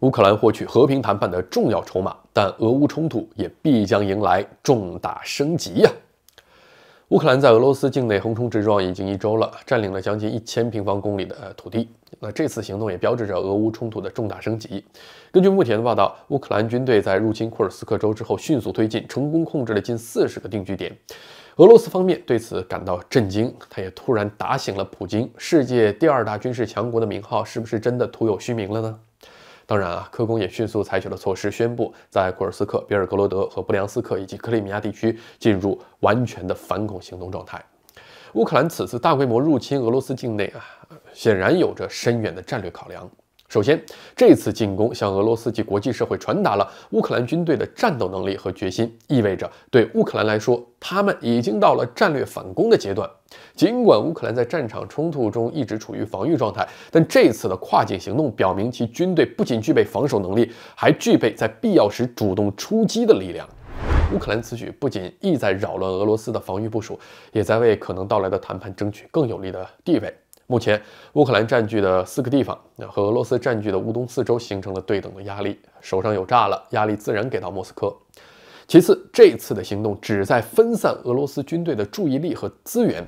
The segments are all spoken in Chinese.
乌克兰获取和平谈判的重要筹码，但俄乌冲突也必将迎来重大升级呀！乌克兰在俄罗斯境内横冲直撞已经一周了，占领了将近一千平方公里的土地。那这次行动也标志着俄乌冲突的重大升级。根据目前的报道，乌克兰军队在入侵库尔斯克州之后迅速推进，成功控制了近四十个定居点。俄罗斯方面对此感到震惊，他也突然打醒了普京：世界第二大军事强国的名号是不是真的徒有虚名了呢？当然啊，克宫也迅速采取了措施，宣布在库尔斯克、别尔哥罗德和布良斯克以及克里米亚地区进入完全的反恐行动状态。乌克兰此次大规模入侵俄罗斯境内啊，显然有着深远的战略考量。首先，这次进攻向俄罗斯及国际社会传达了乌克兰军队的战斗能力和决心，意味着对乌克兰来说，他们已经到了战略反攻的阶段。尽管乌克兰在战场冲突中一直处于防御状态，但这次的跨境行动表明其军队不仅具备防守能力，还具备在必要时主动出击的力量。乌克兰此举不仅意在扰乱俄罗斯的防御部署，也在为可能到来的谈判争取更有利的地位。目前，乌克兰占据的四个地方，和俄罗斯占据的乌东四州形成了对等的压力。手上有炸了，压力自然给到莫斯科。其次，这次的行动旨在分散俄罗斯军队的注意力和资源。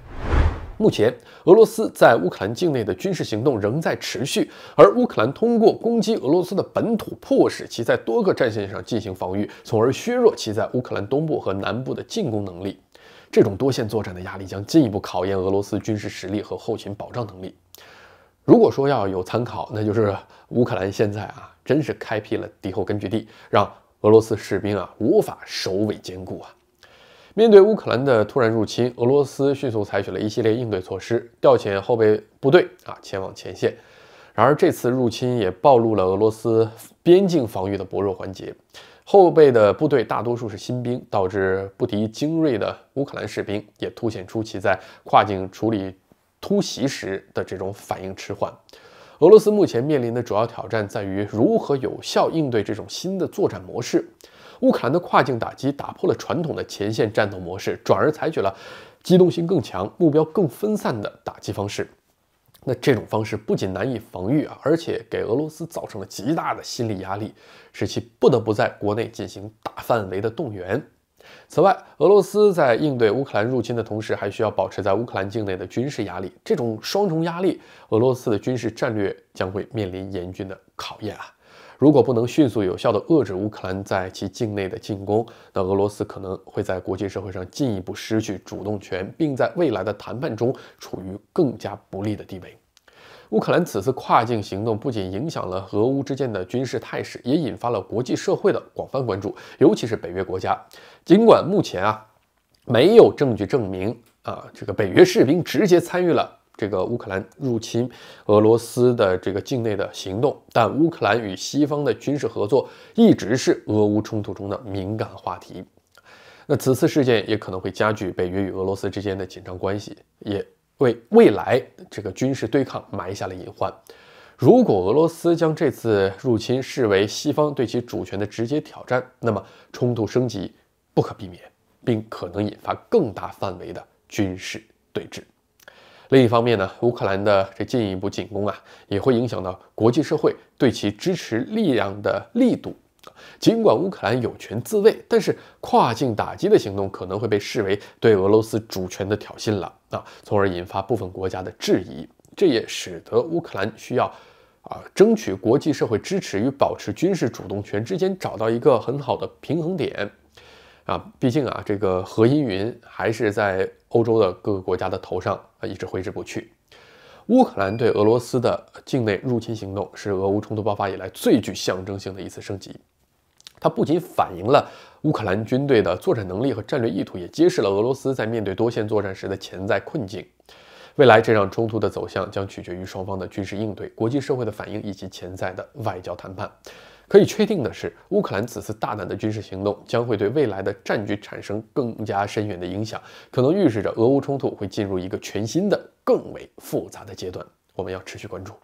目前，俄罗斯在乌克兰境内的军事行动仍在持续，而乌克兰通过攻击俄罗斯的本土，迫使其在多个战线上进行防御，从而削弱其在乌克兰东部和南部的进攻能力。这种多线作战的压力将进一步考验俄罗斯军事实力和后勤保障能力。如果说要有参考，那就是乌克兰现在啊，真是开辟了敌后根据地，让俄罗斯士兵啊无法首尾兼顾啊。面对乌克兰的突然入侵，俄罗斯迅速采取了一系列应对措施，调遣后备部队啊前往前线。然而，这次入侵也暴露了俄罗斯边境防御的薄弱环节。后备的部队大多数是新兵，导致不敌精锐的乌克兰士兵，也凸显出其在跨境处理突袭时的这种反应迟缓。俄罗斯目前面临的主要挑战在于如何有效应对这种新的作战模式。乌克兰的跨境打击打破了传统的前线战斗模式，转而采取了机动性更强、目标更分散的打击方式。那这种方式不仅难以防御啊，而且给俄罗斯造成了极大的心理压力，使其不得不在国内进行大范围的动员。此外，俄罗斯在应对乌克兰入侵的同时，还需要保持在乌克兰境内的军事压力。这种双重压力，俄罗斯的军事战略将会面临严峻的考验啊。如果不能迅速有效的遏制乌克兰在其境内的进攻，那俄罗斯可能会在国际社会上进一步失去主动权，并在未来的谈判中处于更加不利的地位。乌克兰此次跨境行动不仅影响了俄乌之间的军事态势，也引发了国际社会的广泛关注，尤其是北约国家。尽管目前啊，没有证据证明啊，这个北约士兵直接参与了。这个乌克兰入侵俄罗斯的这个境内的行动，但乌克兰与西方的军事合作一直是俄乌冲突中的敏感话题。那此次事件也可能会加剧北约与俄罗斯之间的紧张关系，也为未来这个军事对抗埋下了隐患。如果俄罗斯将这次入侵视为西方对其主权的直接挑战，那么冲突升级不可避免，并可能引发更大范围的军事对峙。另一方面呢，乌克兰的这进一步进攻啊，也会影响到国际社会对其支持力量的力度。尽管乌克兰有权自卫，但是跨境打击的行动可能会被视为对俄罗斯主权的挑衅了啊，从而引发部分国家的质疑。这也使得乌克兰需要啊，争取国际社会支持与保持军事主动权之间找到一个很好的平衡点。啊，毕竟啊，这个核阴云还是在欧洲的各个国家的头上啊，一直挥之不去。乌克兰对俄罗斯的境内入侵行动是俄乌冲突爆发以来最具象征性的一次升级。它不仅反映了乌克兰军队的作战能力和战略意图，也揭示了俄罗斯在面对多线作战时的潜在困境。未来这场冲突的走向将取决于双方的军事应对、国际社会的反应以及潜在的外交谈判。可以确定的是，乌克兰此次大胆的军事行动将会对未来的战局产生更加深远的影响，可能预示着俄乌冲突会进入一个全新的、更为复杂的阶段。我们要持续关注。